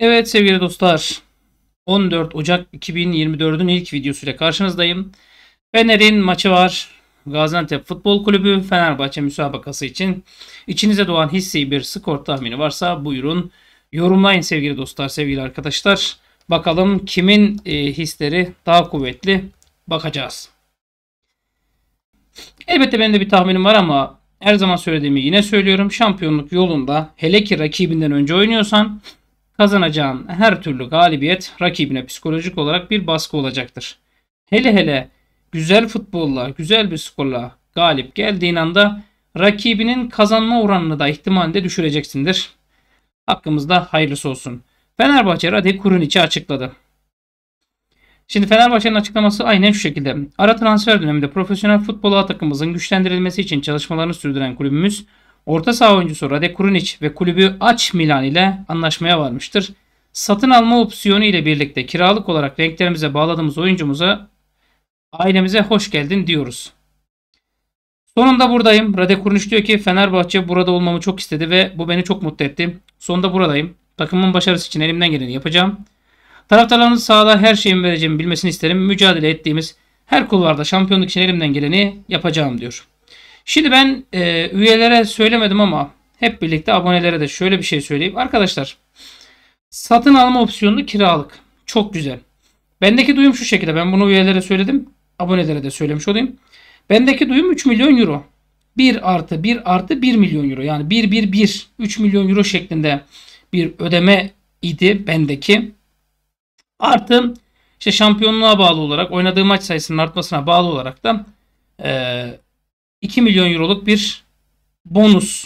Evet sevgili dostlar 14 Ocak 2024'ün ilk videosuyla karşınızdayım. Fener'in maçı var. Gaziantep Futbol Kulübü Fenerbahçe müsabakası için içinize doğan hissi bir skor tahmini varsa buyurun yorumlayın sevgili dostlar sevgili arkadaşlar. Bakalım kimin e, hisleri daha kuvvetli bakacağız. Elbette benim de bir tahminim var ama her zaman söylediğimi yine söylüyorum. Şampiyonluk yolunda hele ki rakibinden önce oynuyorsan Kazanacağın her türlü galibiyet rakibine psikolojik olarak bir baskı olacaktır. Hele hele güzel futbolla, güzel bir skorla galip geldiğin anda rakibinin kazanma oranını da ihtimalde düşüreceksindir. Hakkımızda hayırlısı olsun. Fenerbahçe Radek Kuruniç'i açıkladı. Şimdi Fenerbahçe'nin açıklaması aynen şu şekilde. Ara transfer döneminde profesyonel futbol A takımımızın güçlendirilmesi için çalışmalarını sürdüren kulübümüz Orta saha oyuncusu Rade Krunic ve kulübü Aç Milan ile anlaşmaya varmıştır. Satın alma opsiyonu ile birlikte kiralık olarak renklerimize bağladığımız oyuncumuza ailemize hoş geldin diyoruz. Sonunda buradayım. Rade Kurnuş diyor ki Fenerbahçe burada olmamı çok istedi ve bu beni çok mutlu etti. Sonunda buradayım. Takımın başarısı için elimden geleni yapacağım. Taraftarlarımız sahada her şeyimi vereceğimi bilmesini isterim. Mücadele ettiğimiz her kulvarda şampiyonluk için elimden geleni yapacağım diyor. Şimdi ben e, üyelere söylemedim ama hep birlikte abonelere de şöyle bir şey söyleyeyim. Arkadaşlar satın alma opsiyonlu kiralık. Çok güzel. Bendeki duyum şu şekilde. Ben bunu üyelere söyledim. Abonelere de söylemiş olayım. Bendeki duyum 3 milyon euro. 1 artı 1 artı 1 milyon euro. Yani 1 1 1 3 milyon euro şeklinde bir ödeme idi bendeki. Artı işte şampiyonluğa bağlı olarak oynadığı maç sayısının artmasına bağlı olarak da e, 2 milyon euroluk bir bonus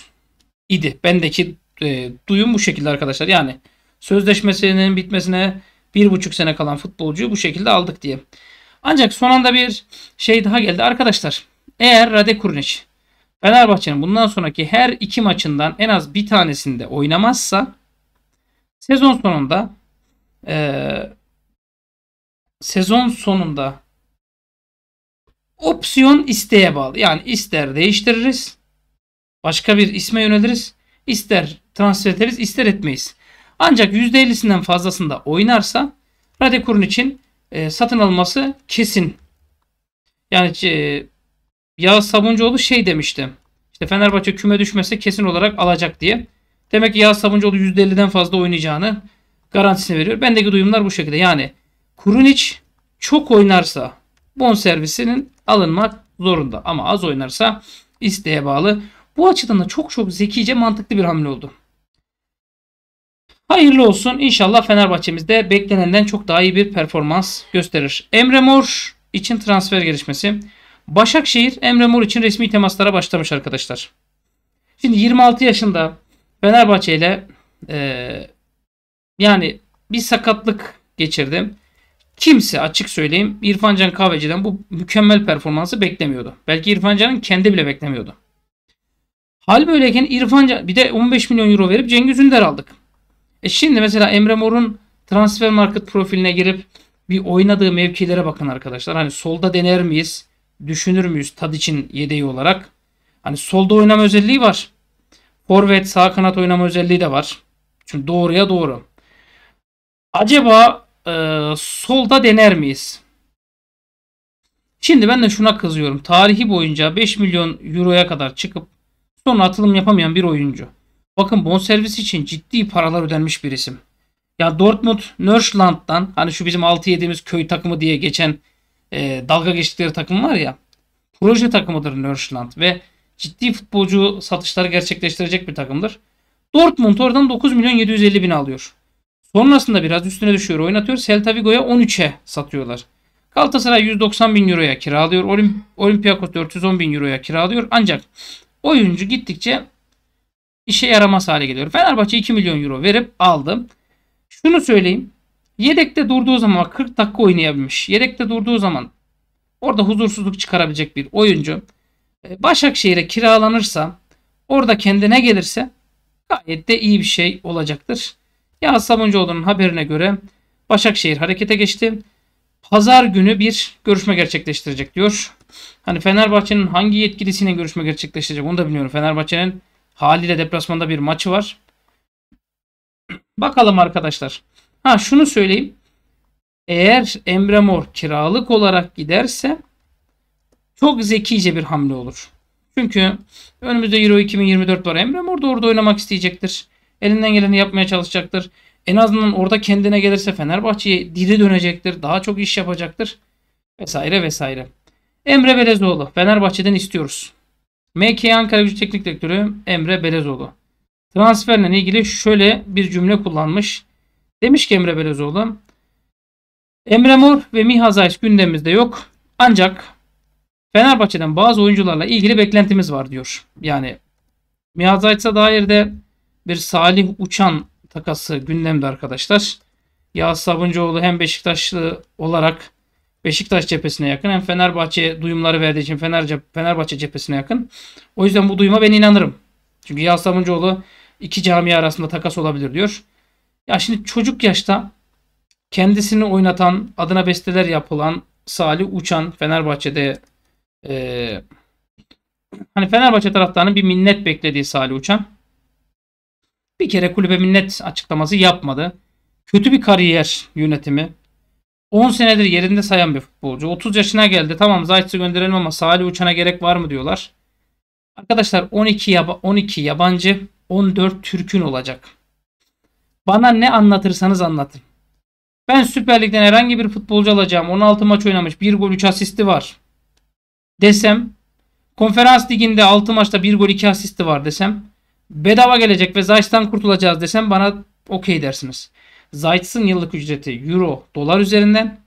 idi. Bendeki e, duyum bu şekilde arkadaşlar. Yani sözleşmesinin bitmesine bir buçuk sene kalan futbolcuyu bu şekilde aldık diye. Ancak son anda bir şey daha geldi. Arkadaşlar eğer Rade Kurniç Fenerbahçe'nin bundan sonraki her iki maçından en az bir tanesinde oynamazsa sezon sonunda e, sezon sonunda Opsiyon isteğe bağlı. Yani ister değiştiririz. Başka bir isme yöneliriz. ister transfer ederiz ister etmeyiz. Ancak %50'sinden fazlasında oynarsa Radekur'un için e, satın alması kesin. Yani e, Yağız Sabuncuoğlu şey demişti. İşte Fenerbahçe küme düşmese kesin olarak alacak diye. Demek ki Yağız Sabuncuoğlu %50'den fazla oynayacağını garantisini veriyor. Bendeki duyumlar bu şekilde. Yani Kurunic çok oynarsa bon servisinin alınmak zorunda. Ama az oynarsa isteğe bağlı. Bu açıdan da çok çok zekice mantıklı bir hamle oldu. Hayırlı olsun. İnşallah Fenerbahçe'mizde beklenenden çok daha iyi bir performans gösterir. Emre Mor için transfer gelişmesi. Başakşehir Emre Mor için resmi temaslara başlamış arkadaşlar. Şimdi 26 yaşında Fenerbahçe ile e, yani bir sakatlık geçirdim. Kimse açık söyleyeyim İrfan Can Kahveci'den bu mükemmel performansı beklemiyordu. Belki İrfan Can'ın kendi bile beklemiyordu. Hal böyleyken İrfan Can bir de 15 milyon euro verip Cengiz Ünder aldık. E şimdi mesela Emre Mor'un transfer market profiline girip bir oynadığı mevkilere bakın arkadaşlar. Hani solda dener miyiz? Düşünür müyüz tad için yedeği olarak? Hani solda oynama özelliği var. Forvet sağ kanat oynama özelliği de var. Çünkü doğruya doğru. Acaba e, solda dener miyiz? Şimdi ben de şuna kızıyorum. Tarihi boyunca 5 milyon euroya kadar çıkıp sonra atılım yapamayan bir oyuncu. Bakın bonservis için ciddi paralar ödenmiş bir isim. Ya Dortmund Nörschland'dan hani şu bizim 6 yediğimiz köy takımı diye geçen e, dalga geçtikleri takım var ya. Proje takımıdır Nörschland ve ciddi futbolcu satışları gerçekleştirecek bir takımdır. Dortmund oradan 9 milyon 750 bin alıyor. Sonrasında biraz üstüne düşüyor oynatıyor. Celta Vigo'ya 13'e satıyorlar. Galatasaray 190 bin euroya kiralıyor. Olimp Olympiakos 410 bin euroya kiralıyor. Ancak oyuncu gittikçe işe yaramaz hale geliyor. Fenerbahçe 2 milyon euro verip aldı. Şunu söyleyeyim. Yedekte durduğu zaman 40 dakika oynayabilmiş. Yedekte durduğu zaman orada huzursuzluk çıkarabilecek bir oyuncu. E, Başakşehir'e kiralanırsa orada kendine gelirse gayet de iyi bir şey olacaktır. Yağız Sabuncuoğlu'nun haberine göre Başakşehir harekete geçti. Pazar günü bir görüşme gerçekleştirecek diyor. Hani Fenerbahçe'nin hangi yetkilisiyle görüşme gerçekleştirecek onu da bilmiyorum. Fenerbahçe'nin haliyle deplasmanda bir maçı var. Bakalım arkadaşlar. Ha şunu söyleyeyim. Eğer Emre Mor kiralık olarak giderse çok zekice bir hamle olur. Çünkü önümüzde Euro 2024 var. Emre Mor da orada oynamak isteyecektir. Elinden geleni yapmaya çalışacaktır. En azından orada kendine gelirse Fenerbahçe'ye dili dönecektir. Daha çok iş yapacaktır. Vesaire vesaire. Emre Belezoğlu. Fenerbahçe'den istiyoruz. MK Ankara Gücü Teknik Direktörü Emre Belezoğlu. Transferle ilgili şöyle bir cümle kullanmış. Demiş ki Emre Belezoğlu. Emre Mor ve Miha Zayt gündemimizde yok. Ancak Fenerbahçe'den bazı oyuncularla ilgili beklentimiz var diyor. Yani Miha Zayt'sa dair de bir Salih Uçan takası gündemde arkadaşlar. Yağız Sabuncuoğlu hem Beşiktaşlı olarak Beşiktaş cephesine yakın hem Fenerbahçe duyumları verdiği için Fener, Fenerbahçe cephesine yakın. O yüzden bu duyuma ben inanırım. Çünkü Yağız Sabuncuoğlu iki cami arasında takas olabilir diyor. Ya şimdi çocuk yaşta kendisini oynatan, adına besteler yapılan Salih Uçan Fenerbahçe'de e, hani Fenerbahçe taraftarının bir minnet beklediği Salih Uçan bir kere kulübemin net açıklaması yapmadı. Kötü bir kariyer yönetimi. 10 senedir yerinde sayan bir futbolcu. 30 yaşına geldi. Tamam Zayt'ı gönderelim ama Salih Uçan'a gerek var mı diyorlar. Arkadaşlar 12, yaba 12 yabancı 14 Türk'ün olacak. Bana ne anlatırsanız anlatın. Ben Süper Lig'den herhangi bir futbolcu alacağım. 16 maç oynamış. 1 gol 3 asisti var. Desem. Konferans Ligi'nde 6 maçta 1 gol 2 asisti var desem bedava gelecek ve Zayt'tan kurtulacağız desem bana okey dersiniz. Zayt'sın yıllık ücreti euro, dolar üzerinden.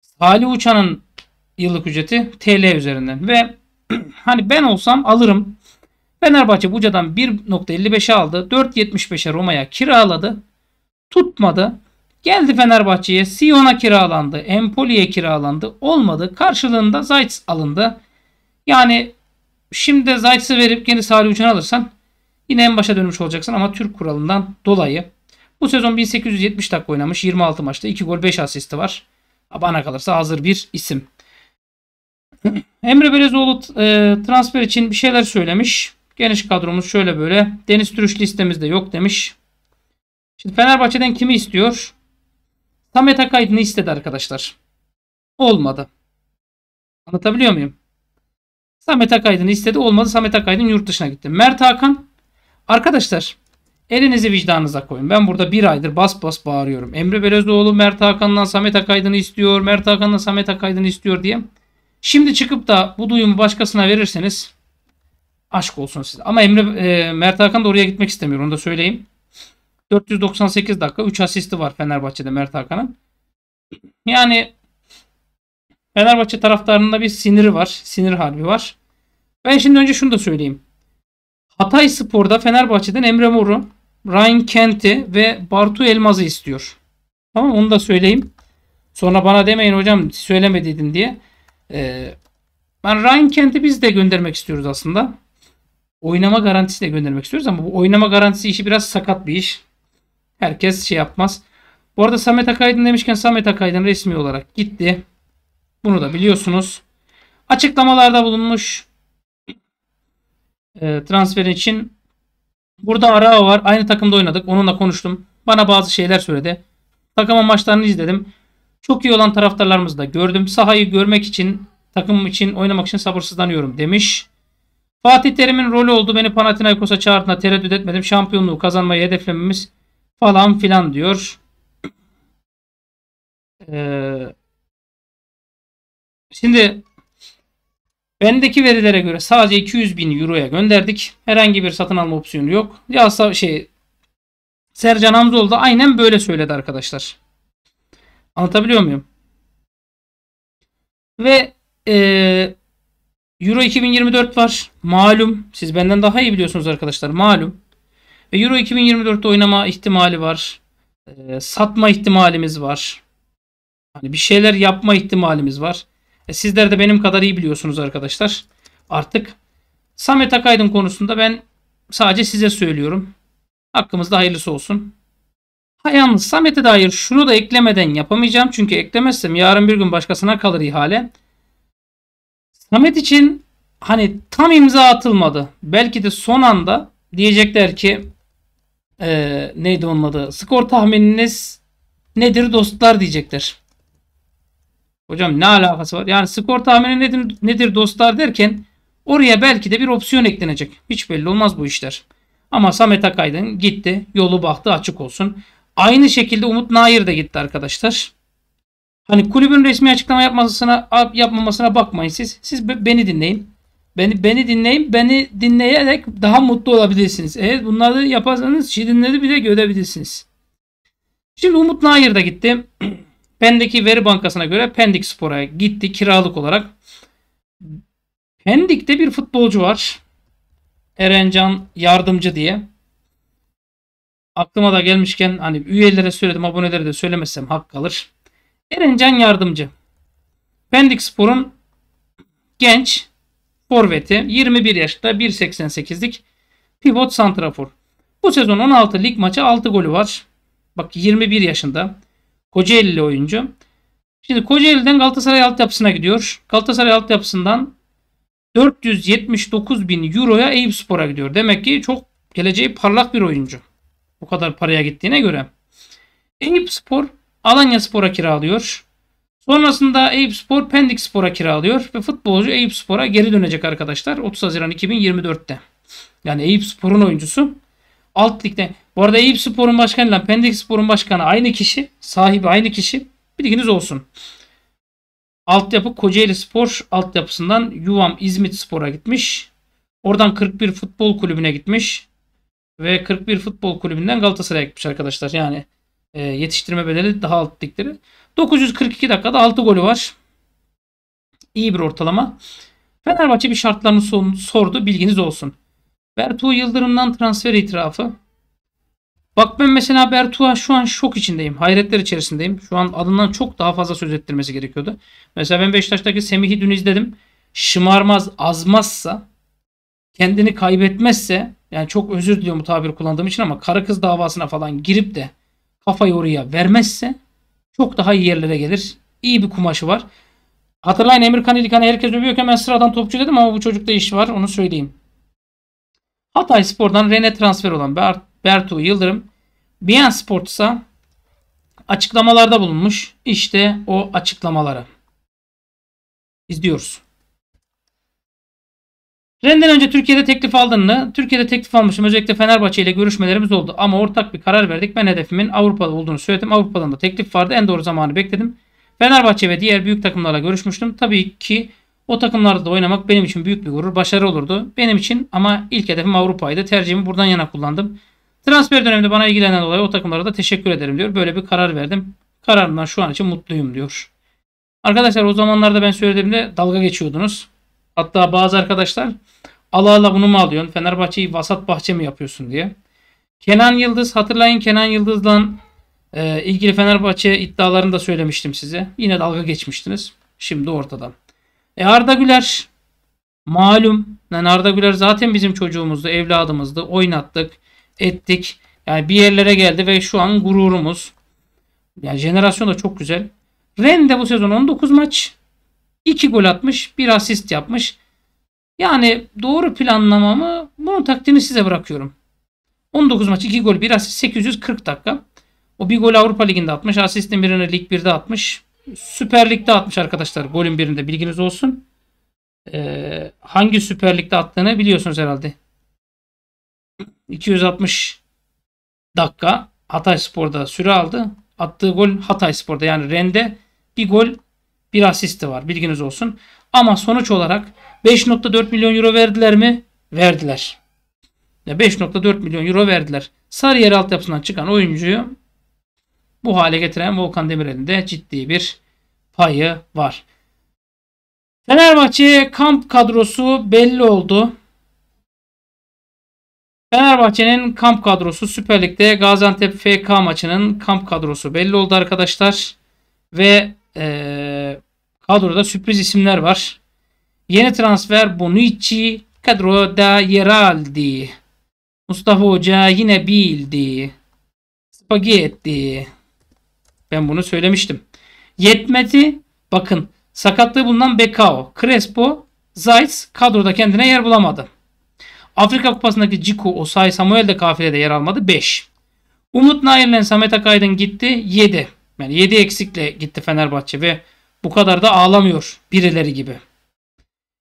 Salih Uçan'ın yıllık ücreti TL üzerinden ve hani ben olsam alırım. Fenerbahçe Buca'dan 1.55'e aldı. 4.75'e Roma'ya kiraladı. Tutmadı. Geldi Fenerbahçe'ye. Sion'a kiralandı. Empoli'ye kiralandı. Olmadı. Karşılığında Zayt alındı. Yani Şimdi de Zayt'sı verip gene Salih Uçan'ı alırsan yine en başa dönmüş olacaksın ama Türk kuralından dolayı. Bu sezon 1870 dakika oynamış. 26 maçta 2 gol 5 asisti var. Bana kalırsa hazır bir isim. Emre Belezoğlu e, transfer için bir şeyler söylemiş. Geniş kadromuz şöyle böyle. Deniz Türüş listemizde yok demiş. Şimdi Fenerbahçe'den kimi istiyor? Samet Akaydın'ı istedi arkadaşlar. Olmadı. Anlatabiliyor muyum? Samet Akaydın istedi. Olmadı Samet Akaydın yurt dışına gitti. Mert Hakan. Arkadaşlar elinizi vicdanınıza koyun. Ben burada bir aydır bas bas bağırıyorum. Emre Belözoğlu Mert Hakan'dan Samet Akaydın'ı istiyor. Mert Hakan'dan Samet Akaydın'ı istiyor diye. Şimdi çıkıp da bu duyumu başkasına verirseniz aşk olsun size. Ama Emre e, Mert Hakan da oraya gitmek istemiyor. Onu da söyleyeyim. 498 dakika 3 asisti var Fenerbahçe'de Mert Hakan'ın. Yani Fenerbahçe taraftarında bir sinir var. Sinir harbi var. Ben şimdi önce şunu da söyleyeyim. Hatay Spor'da Fenerbahçe'den Emre Mor'u, Ryan Kent'i ve Bartu Elmaz'ı istiyor. Tamam onu da söyleyeyim. Sonra bana demeyin hocam söylemediydin diye. Ee, ben Ryan Kent'i biz de göndermek istiyoruz aslında. Oynama garantisiyle göndermek istiyoruz ama bu oynama garantisi işi biraz sakat bir iş. Herkes şey yapmaz. Bu arada Samet Akaydın demişken Samet Akaydın resmi olarak gitti. Bunu da biliyorsunuz. Açıklamalarda bulunmuş e, transfer için. Burada Arao var. Aynı takımda oynadık. Onunla konuştum. Bana bazı şeyler söyledi. Takımın maçlarını izledim. Çok iyi olan taraftarlarımızı da gördüm. Sahayı görmek için, takım için, oynamak için sabırsızlanıyorum demiş. Fatih Terim'in rolü oldu. Beni Panathinaikos'a çağırdığında tereddüt etmedim. Şampiyonluğu kazanmayı hedeflememiz falan filan diyor. Ee, Şimdi bendeki verilere göre sadece 200 bin euroya gönderdik. Herhangi bir satın alma opsiyonu yok. Ya şey Sercan Hamzoğlu da aynen böyle söyledi arkadaşlar. Anlatabiliyor muyum? Ve e, Euro 2024 var. Malum. Siz benden daha iyi biliyorsunuz arkadaşlar. Malum. Ve Euro 2024'te oynama ihtimali var. E, satma ihtimalimiz var. Hani bir şeyler yapma ihtimalimiz var. E, sizler de benim kadar iyi biliyorsunuz arkadaşlar. Artık Samet Akaydın konusunda ben sadece size söylüyorum. Hakkımızda hayırlısı olsun. Ha, yalnız Samet'e dair şunu da eklemeden yapamayacağım. Çünkü eklemezsem yarın bir gün başkasına kalır ihale. Samet için hani tam imza atılmadı. Belki de son anda diyecekler ki e, neydi onun adı? Skor tahmininiz nedir dostlar diyecekler. Hocam ne alakası var? Yani skor tahmini nedir, nedir dostlar derken oraya belki de bir opsiyon eklenecek. Hiç belli olmaz bu işler. Ama Samet Akaydın gitti. Yolu baktı açık olsun. Aynı şekilde Umut Nair de gitti arkadaşlar. Hani kulübün resmi açıklama yapmasına yapmamasına bakmayın siz. Siz beni dinleyin. Beni beni dinleyin. Beni dinleyerek daha mutlu olabilirsiniz. Eğer bunları yaparsanız şirinleri bile görebilirsiniz. Şimdi Umut Nair de gitti. Pendik'i veri bankasına göre Pendik Spor'a gitti kiralık olarak. Pendik'te bir futbolcu var. Erencan Yardımcı diye. Aklıma da gelmişken hani üyelere söyledim abonelere de söylemezsem hak kalır. Erencan Yardımcı. Pendik Spor'un genç forveti 21 yaşta 1.88'lik pivot santrafor. Bu sezon 16 lig maçı 6 golü var. Bak 21 yaşında. Kocaeli'li oyuncu. Şimdi Kocaeli'den Galatasaray altyapısına gidiyor. Galatasaray altyapısından 479 bin euroya Eyüp Spor'a gidiyor. Demek ki çok geleceği parlak bir oyuncu. Bu kadar paraya gittiğine göre. Eyüp Spor Alanya Spor'a kiralıyor. Sonrasında Eyüp Spor Pendik Spor'a kiralıyor ve futbolcu Eyüp Spor'a geri dönecek arkadaşlar 30 Haziran 2024'te. Yani Eyüp Spor'un oyuncusu alt ligde bu arada Eyüp Spor'un başkanıyla Pendik Spor'un başkanı aynı kişi. Sahibi aynı kişi. Bilginiz olsun. Altyapı Kocaeli Spor altyapısından Yuvam İzmit Spor'a gitmiş. Oradan 41 Futbol Kulübü'ne gitmiş. Ve 41 Futbol Kulübü'nden Galatasaray'a gitmiş arkadaşlar. Yani e, yetiştirme bedeli daha alt ligleri. 942 dakikada 6 golü var. İyi bir ortalama. Fenerbahçe bir şartlarını sordu. Bilginiz olsun. Bertu Yıldırım'dan transfer itirafı. Bak ben mesela Bertua şu an şok içindeyim. Hayretler içerisindeyim. Şu an adından çok daha fazla söz ettirmesi gerekiyordu. Mesela ben Beşiktaş'taki Semih'i dün izledim. Şımarmaz, azmazsa, kendini kaybetmezse yani çok özür diliyorum bu tabir kullandığım için ama kara kız davasına falan girip de kafayı oraya vermezse çok daha iyi yerlere gelir. İyi bir kumaşı var. Hatırlayın Emirkan İlkan'ı herkes övüyorken ben sıradan topçu dedim ama bu çocukta iş var onu söyleyeyim. Hatay Spor'dan Rene transfer olan Bert Bertu Yıldırım. Bien Sport ise açıklamalarda bulunmuş. İşte o açıklamaları. İzliyoruz. Renden önce Türkiye'de teklif aldığını, Türkiye'de teklif almışım. Özellikle Fenerbahçe ile görüşmelerimiz oldu ama ortak bir karar verdik. Ben hedefimin Avrupa'da olduğunu söyledim. Avrupa'dan da teklif vardı. En doğru zamanı bekledim. Fenerbahçe ve diğer büyük takımlarla görüşmüştüm. Tabii ki o takımlarda da oynamak benim için büyük bir gurur, başarı olurdu. Benim için ama ilk hedefim Avrupa'ydı. Tercihimi buradan yana kullandım. Transfer döneminde bana ilgilenen dolayı o takımlara da teşekkür ederim diyor. Böyle bir karar verdim. Kararımdan şu an için mutluyum diyor. Arkadaşlar o zamanlarda ben söylediğimde dalga geçiyordunuz. Hatta bazı arkadaşlar ala ala bunu mu alıyorsun? Fenerbahçe'yi vasat bahçe mi yapıyorsun diye. Kenan Yıldız hatırlayın Kenan Yıldız'dan e, ilgili Fenerbahçe iddialarını da söylemiştim size. Yine dalga geçmiştiniz. Şimdi ortada. E Arda Güler malum yani Arda Güler zaten bizim çocuğumuzdu, evladımızdı. Oynattık ettik. Yani bir yerlere geldi ve şu an gururumuz. Yani jenerasyon da çok güzel. Ren de bu sezon 19 maç. 2 gol atmış. 1 asist yapmış. Yani doğru planlamamı bunun takdirini size bırakıyorum. 19 maç 2 gol 1 asist 840 dakika. O bir gol Avrupa Ligi'nde atmış. Asistin birini Lig 1'de atmış. Süper Lig'de atmış arkadaşlar. Golün birinde bilginiz olsun. Ee, hangi Süper Lig'de attığını biliyorsunuz herhalde. 260 dakika Hatay Spor'da süre aldı. Attığı gol Hatay Spor'da yani Rende bir gol bir asisti var bilginiz olsun. Ama sonuç olarak 5.4 milyon euro verdiler mi? Verdiler. 5.4 milyon euro verdiler. Sarıyer altyapısından çıkan oyuncuyu bu hale getiren Volkan Demirel'in de ciddi bir payı var. Fenerbahçe kamp kadrosu belli oldu. Fenerbahçe'nin kamp kadrosu Süper Lig'de Gaziantep FK maçının kamp kadrosu belli oldu arkadaşlar. Ve e, kadroda sürpriz isimler var. Yeni transfer Bonucci kadroda yer aldı. Mustafa Hoca yine bildi. Spagetti. Ben bunu söylemiştim. Yetmedi. Bakın sakatlığı bulunan Bekao, Crespo, Zayt kadroda kendine yer bulamadı. Afrika Kupası'ndaki Ciku, Osay, Samuel de kafilede yer almadı. 5. Umut Nair'le Samet Akaydın gitti. 7. Yani 7 eksikle gitti Fenerbahçe ve bu kadar da ağlamıyor birileri gibi.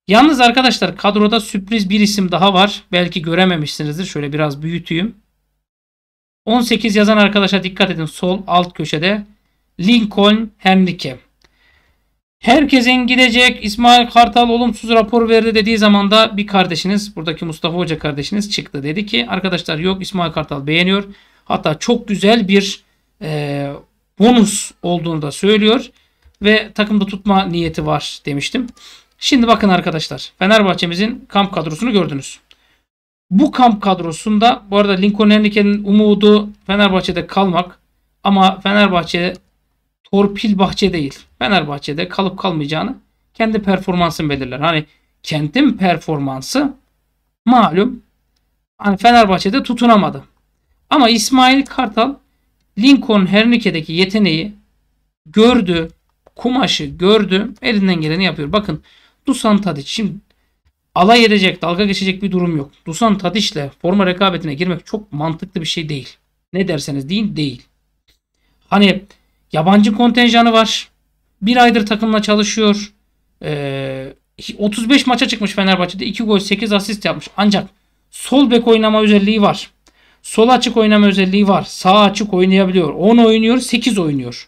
Yalnız arkadaşlar kadroda sürpriz bir isim daha var. Belki görememişsinizdir. Şöyle biraz büyüteyim. 18 yazan arkadaşa dikkat edin. Sol alt köşede Lincoln Henrique. Herkesin gidecek İsmail Kartal olumsuz rapor verdi dediği zaman da bir kardeşiniz buradaki Mustafa Hoca kardeşiniz çıktı. Dedi ki arkadaşlar yok İsmail Kartal beğeniyor. Hatta çok güzel bir e, bonus olduğunu da söylüyor. Ve takımda tutma niyeti var demiştim. Şimdi bakın arkadaşlar Fenerbahçe'mizin kamp kadrosunu gördünüz. Bu kamp kadrosunda bu arada Lincoln Henrique'nin umudu Fenerbahçe'de kalmak. Ama Fenerbahçe torpil bahçe değil. Fenerbahçe'de kalıp kalmayacağını kendi performansını belirler. Hani kentin performansı malum hani Fenerbahçe'de tutunamadı. Ama İsmail Kartal Lincoln Hernike'deki yeteneği gördü. Kumaşı gördü. Elinden geleni yapıyor. Bakın Dusan Tadic şimdi alay edecek, dalga geçecek bir durum yok. Dusan Tadic'le forma rekabetine girmek çok mantıklı bir şey değil. Ne derseniz deyin değil. Hani Yabancı kontenjanı var. Bir aydır takımla çalışıyor. Ee, 35 maça çıkmış Fenerbahçe'de. 2 gol 8 asist yapmış. Ancak sol bek oynama özelliği var. Sol açık oynama özelliği var. Sağ açık oynayabiliyor. 10 oynuyor 8 oynuyor.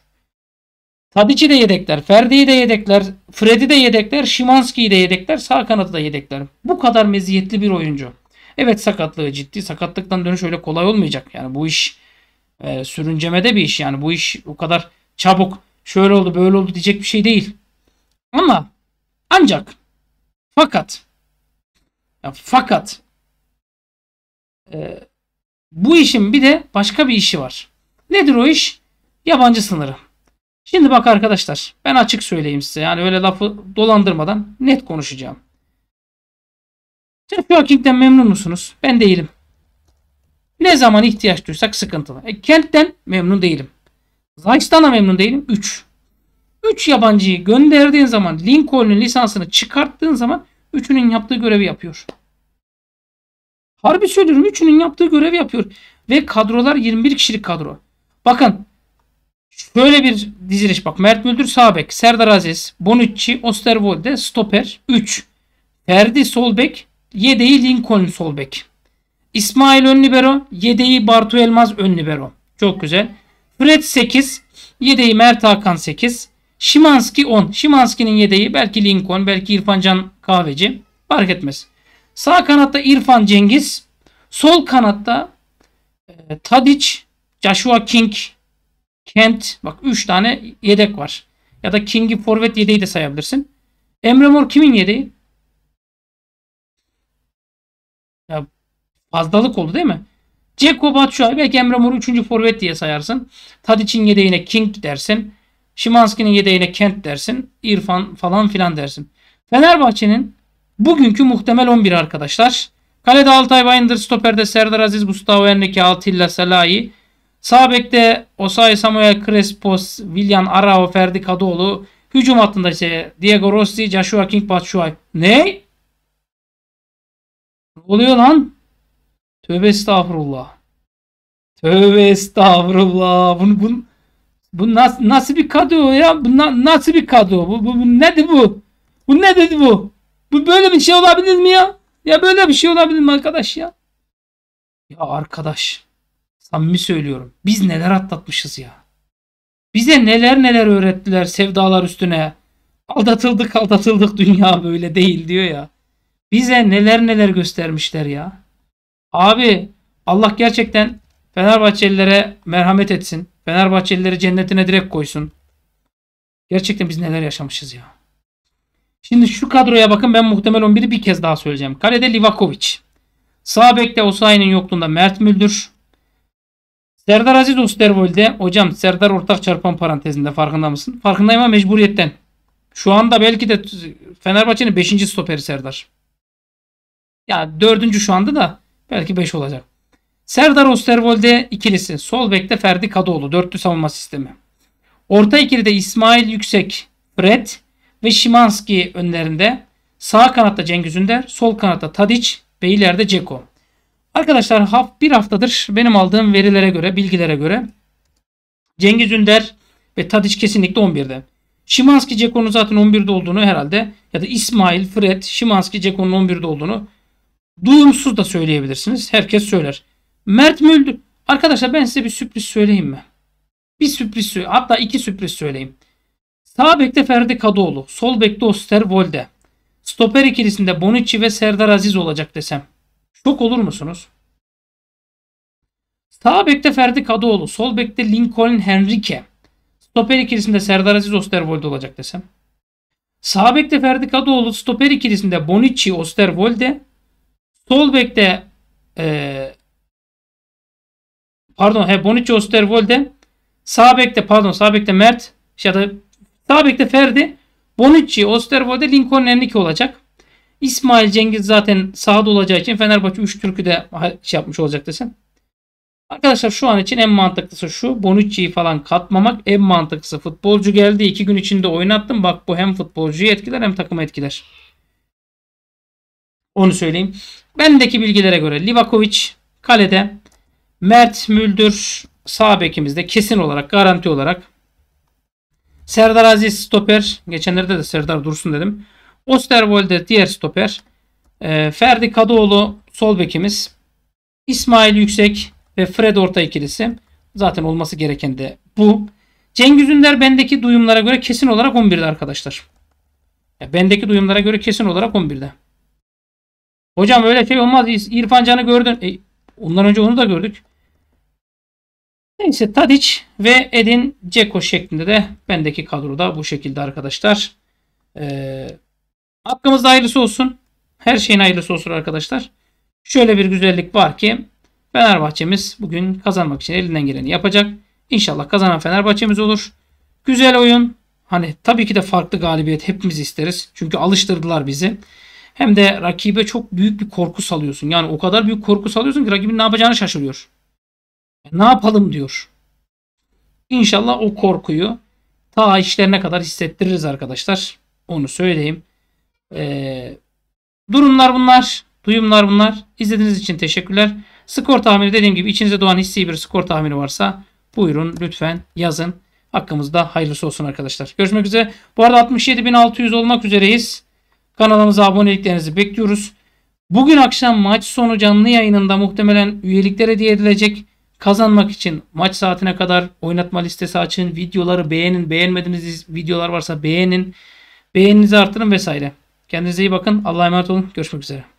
Tadic'i de yedekler. Ferdi'yi de yedekler. Fred'i de yedekler. Şimanski'yi de yedekler. Sağ kanadı da yedekler. Bu kadar meziyetli bir oyuncu. Evet sakatlığı ciddi. Sakatlıktan dönüş öyle kolay olmayacak. Yani bu iş e, sürüncemede bir iş yani. Bu iş o kadar çabuk şöyle oldu böyle oldu diyecek bir şey değil. Ama ancak fakat ya fakat e, bu işin bir de başka bir işi var. Nedir o iş? Yabancı sınırı. Şimdi bak arkadaşlar ben açık söyleyeyim size. Yani öyle lafı dolandırmadan net konuşacağım. Türk Working'den memnun musunuz? Ben değilim. Ne zaman ihtiyaç duysak sıkıntılı. E, Kent'ten memnun değilim. Zeistan'a memnun değilim. 3. 3 yabancıyı gönderdiğin zaman Lincoln'un lisansını çıkarttığın zaman üçünün yaptığı görevi yapıyor. Harbi söylüyorum üçünün yaptığı görevi yapıyor. Ve kadrolar 21 kişilik kadro. Bakın şöyle bir diziliş bak. Mert Müldür Sağbek, Serdar Aziz, Bonucci, Osterwolde, stoper 3. Ferdi Solbek, bek, yedeği Lincoln Solbek. İsmail ön libero. Yedeği Bartu Elmaz ön libero. Çok güzel. Fred 8. Yedeği Mert Hakan 8. Şimanski 10. Şimanski'nin yedeği belki Lincoln, belki İrfancan Kahveci. Fark etmez. Sağ kanatta İrfan Cengiz. Sol kanatta e, Tadic, Joshua King, Kent. Bak 3 tane yedek var. Ya da King'i forvet yedeği de sayabilirsin. Emre Mor kimin yedeği? Ya Fazlalık oldu değil mi? Ceko Batshuayi belki Emre Mor'u 3. forvet diye sayarsın. Tadic'in yedeğine King dersin. Şimanski'nin yedeğine Kent dersin. İrfan falan filan dersin. Fenerbahçe'nin bugünkü muhtemel 11 arkadaşlar. Kalede Altay Bayındır, stoperde Serdar Aziz, Gustavo Henrique, Altilla Salahi. Sağ Osay Osayi Samuel Crespo, William Arao, Ferdi Kadıoğlu. Hücum hattında ise Diego Rossi, Joshua King, Batshuayi. Ne? Ne oluyor lan? Tövbe estağfurullah. Tövbe estağfurullah. Bunu, bunu, bu nasıl, nasıl bir kadro ya? Bu na, nasıl bir kadro? Bu, bu, bu nedir bu? Bu ne dedi bu? Bu böyle bir şey olabilir mi ya? Ya böyle bir şey olabilir mi arkadaş ya? Ya arkadaş samimi söylüyorum. Biz neler atlatmışız ya. Bize neler neler öğrettiler sevdalar üstüne. Aldatıldık aldatıldık dünya böyle değil diyor ya. Bize neler neler göstermişler ya. Abi Allah gerçekten Fenerbahçelilere merhamet etsin. Fenerbahçelileri cennetine direkt koysun. Gerçekten biz neler yaşamışız ya. Şimdi şu kadroya bakın ben muhtemel 11'i bir kez daha söyleyeceğim. Kalede Livakovic. Sağ bekte Osayi'nin yokluğunda Mert Müldür. Serdar Aziz Osterwold'e hocam Serdar ortak çarpan parantezinde farkında mısın? Farkındayım ama mecburiyetten. Şu anda belki de Fenerbahçe'nin 5. stoperi Serdar. Ya 4. şu anda da Belki 5 olacak. Serdar Osterwolde ikilisi. Sol bekte Ferdi Kadıoğlu. Dörtlü savunma sistemi. Orta ikilide İsmail Yüksek, Fred ve Şimanski önlerinde. Sağ kanatta Cengiz Ünder, sol kanatta Tadiç ve ileride Ceko. Arkadaşlar bir haftadır benim aldığım verilere göre, bilgilere göre Cengiz Ünder ve Tadiç kesinlikle 11'de. Şimanski Ceko'nun zaten 11'de olduğunu herhalde ya da İsmail, Fred, Şimanski Ceko'nun 11'de olduğunu Duyumsuz da söyleyebilirsiniz. Herkes söyler. Mert mi öldü? Arkadaşlar ben size bir sürpriz söyleyeyim mi? Bir sürpriz hatta iki sürpriz söyleyeyim. Sağ bekte Ferdi Kadıoğlu, sol bekte Osterwolde. Stoper ikilisinde Bonucci ve Serdar Aziz olacak desem. Şok olur musunuz? Sağ bekte Ferdi Kadıoğlu, sol bekte Lincoln Henrique. Stoper ikilisinde Serdar Aziz Osterwolde olacak desem. Sağ bekte Ferdi Kadıoğlu, stoper ikilisinde Bonucci Osterwolde. Sol bekte e, pardon he, Bonucci Osterwolde sağ bekte pardon sağ bekte Mert ya da sağ bekte Ferdi Bonucci Osterwolde Lincoln Enrique olacak. İsmail Cengiz zaten sağda olacağı için Fenerbahçe 3 Türk'ü de şey yapmış olacak desem. Arkadaşlar şu an için en mantıklısı şu. Bonucci'yi falan katmamak en mantıklısı. Futbolcu geldi 2 gün içinde oynattım. Bak bu hem futbolcuyu etkiler hem takımı etkiler. Onu söyleyeyim. Bendeki bilgilere göre Livakovic kalede. Mert Müldür sağ bekimizde kesin olarak garanti olarak. Serdar Aziz stoper. Geçenlerde de Serdar Dursun dedim. Osterwolde diğer stoper. Ee, Ferdi Kadıoğlu sol bekimiz. İsmail Yüksek ve Fred orta ikilisi. Zaten olması gereken de bu. Cengiz Ünder bendeki duyumlara göre kesin olarak 11'de arkadaşlar. Ya bendeki duyumlara göre kesin olarak 11'de. Hocam öyle şey olmaz. İrfan Can'ı gördün. E, ondan önce onu da gördük. Neyse Tadic ve Edin Ceko şeklinde de bendeki kadroda bu şekilde arkadaşlar. Ee, hakkımızda hayırlısı olsun. Her şeyin hayırlısı olsun arkadaşlar. Şöyle bir güzellik var ki Fenerbahçemiz bugün kazanmak için elinden geleni yapacak. İnşallah kazanan Fenerbahçemiz olur. Güzel oyun. Hani tabii ki de farklı galibiyet hepimiz isteriz. Çünkü alıştırdılar bizi. Hem de rakibe çok büyük bir korku salıyorsun. Yani o kadar büyük korku salıyorsun ki rakibin ne yapacağını şaşırıyor. E, ne yapalım diyor. İnşallah o korkuyu ta işlerine kadar hissettiririz arkadaşlar. Onu söyleyeyim. Ee, durumlar bunlar. Duyumlar bunlar. İzlediğiniz için teşekkürler. Skor tahmini dediğim gibi içinize doğan hissi bir skor tahmini varsa buyurun lütfen yazın. Hakkımızda hayırlısı olsun arkadaşlar. Görüşmek üzere. Bu arada 67.600 olmak üzereyiz. Kanalımıza aboneliklerinizi bekliyoruz. Bugün akşam maç sonu canlı yayınında muhtemelen üyelikler hediye edilecek. Kazanmak için maç saatine kadar oynatma listesi açın. Videoları beğenin. Beğenmediğiniz videolar varsa beğenin. Beğeninizi artırın vesaire. Kendinize iyi bakın. Allah'a emanet olun. Görüşmek üzere.